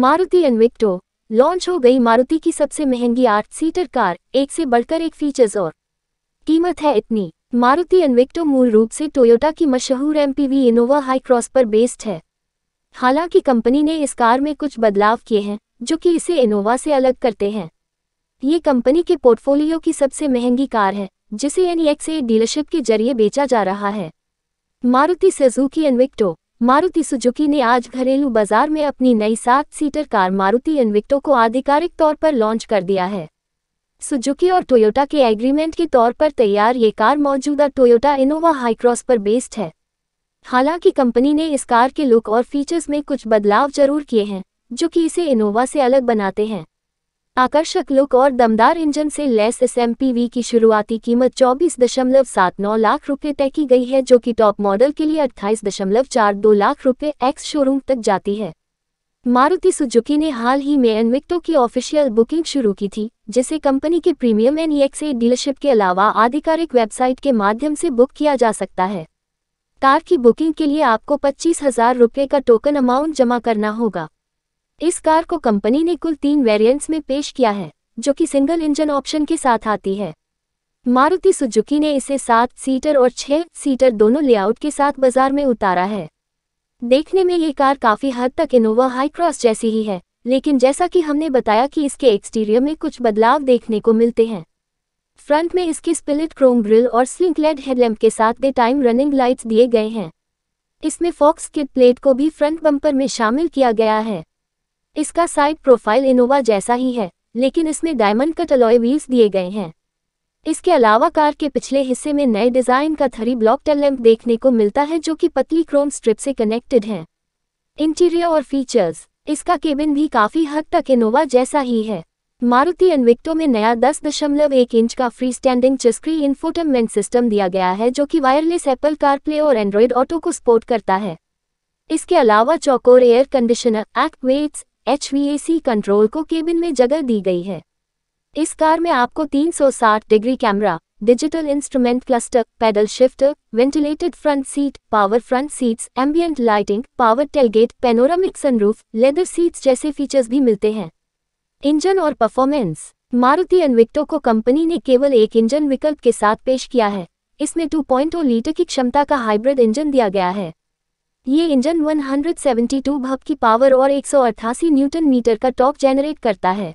Maruti एनविक्टो launch हो गई मारुति की सबसे महंगी आठ सीटर कार एक से बढ़कर एक फीचर्स और कीमत है इतनी मारुति एनविक्टो मूल रूप से टोयोटा की मशहूर एमपीवी इनोवा हाई क्रॉस पर बेस्ड है हालांकि कंपनी ने इस कार में कुछ बदलाव किए हैं जो कि इसे इनोवा से अलग करते हैं ये कंपनी के पोर्टफोलियो की सबसे महंगी कार है जिसे एन डीलरशिप e के जरिए बेचा जा रहा है Maruti Suzuki Invicto Maruti Suzuki ने आज घरेलू बाजार में अपनी नई सात सीटर कार मारुति इन्विक्टो को आधिकारिक तौर पर लॉन्च कर दिया है सुजुकी और टोयोटा के एग्रीमेंट के तौर पर तैयार ये कार मौजूदा टोयोटा इनोवा हाईक्रॉस पर बेस्ड है हालांकि कंपनी ने इस कार के लुक और फीचर्स में कुछ बदलाव जरूर किए हैं जो कि इसे इनोवा से अलग बनाते हैं आकर्षक लुक और दमदार इंजन से लेस एसएमपीवी की शुरुआती कीमत चौबीस दशमलव सात नौ लाख रुपए तय की गई है जो कि टॉप मॉडल के लिए अट्ठाईस दशमलव चार दो लाख रुपए एक्स शोरूम तक जाती है मारुति सुजुकी ने हाल ही में एनविक्टो की ऑफिशियल बुकिंग शुरू की थी जिसे कंपनी के प्रीमियम एन डीलरशिप के अलावा आधिकारिक वेबसाइट के माध्यम से बुक किया जा सकता है कार की बुकिंग के लिए आपको पच्चीस हजार रुपये का टोकन अमाउंट जमा करना होगा इस कार को कंपनी ने कुल तीन वेरिएंट्स में पेश किया है जो कि सिंगल इंजन ऑप्शन के साथ आती है मारुति सुजुकी ने इसे सात सीटर और छह सीटर दोनों लेआउट के साथ बाजार में उतारा है देखने में ये कार काफ़ी हद तक इनोवा हाई क्रॉस जैसी ही है लेकिन जैसा कि हमने बताया कि इसके एक्सटीरियर में कुछ बदलाव देखने को मिलते हैं फ्रंट में इसकी स्पिलिट क्रोम ग्रिल और स्लिंक लेड हेडलैम्प के साथ दे टाइम रनिंग लाइट्स दिए गए हैं इसमें फॉक्स किट प्लेट को भी फ्रंट बम्पर में शामिल किया गया है इसका साइड प्रोफाइल इनोवा जैसा ही है लेकिन इसमें डायमंड कट अलॉय व्हील्स दिए गए हैं इसके अलावा कार के पिछले हिस्से में नए डिजाइन का थरी ब्लॉक टेल लैंप देखने को मिलता है जो कि पतली क्रोम स्ट्रिप से कनेक्टेड है इंटीरियर और फीचर्स इसका केबिन भी काफी हद तक इनोवा जैसा ही है मारुति एनविक्टो में नया 10.1 इंच का free standing touchscreen infotainment system दिया गया है जो कि वायरलेस एप्पल कारप्ले और एंड्रॉयड ऑटो को सपोर्ट करता है इसके अलावा चौकोर एयर कंडीशनर एक्ट वेट्स एच कंट्रोल को केबिन में जगह दी गई है इस कार में आपको 360 degree camera digital instrument cluster paddle shifter ventilated front seat power front seats ambient lighting power tailgate panoramic sunroof leather seats जैसे फीचर्स भी मिलते हैं इंजन और परफॉर्मेंस मारुति अनविक्टो को कंपनी ने केवल एक इंजन विकल्प के साथ पेश किया है इसमें 2.0 लीटर की क्षमता का हाइब्रिड इंजन दिया गया है ये इंजन 172 भव की पावर और एक न्यूटन मीटर का टॉक जेनरेट करता है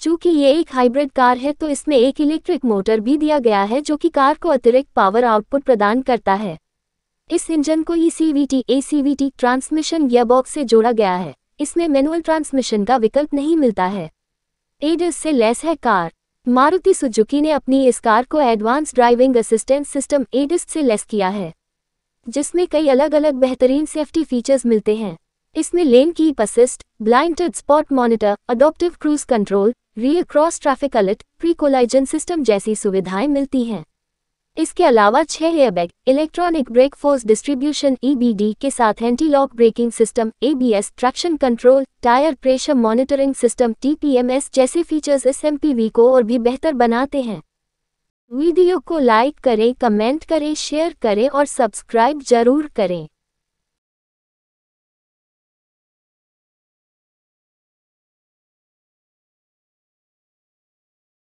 चूंकि ये एक हाइब्रिड कार है तो इसमें एक इलेक्ट्रिक मोटर भी दिया गया है जो कि कार को अतिरिक्त पावर आउटपुट प्रदान करता है इस इंजन को E C V T A C V T transmission gearbox से जोड़ा गया है इसमें मैनुअल ट्रांसमिशन का विकल्प नहीं मिलता है एडस से लेस है कार मारुति सुजुकी ने अपनी इस कार को advance driving assistance system ADAS से लेस किया है जिसमें कई अलग अलग बेहतरीन सेफ्टी फीचर्स मिलते हैं इसमें lane keep assist blind spot monitor adaptive cruise control rear cross traffic alert pre collision system जैसी सुविधाएं मिलती हैं इसके अलावा छह airbag electronic brake force distribution EBD के साथ anti lock braking system ABS traction control tyre pressure monitoring system TPMS जैसे फीचर्स एस को और भी बेहतर बनाते हैं वीडियो को लाइक करें कमेंट करें शेयर करें और सब्सक्राइब जरूर करें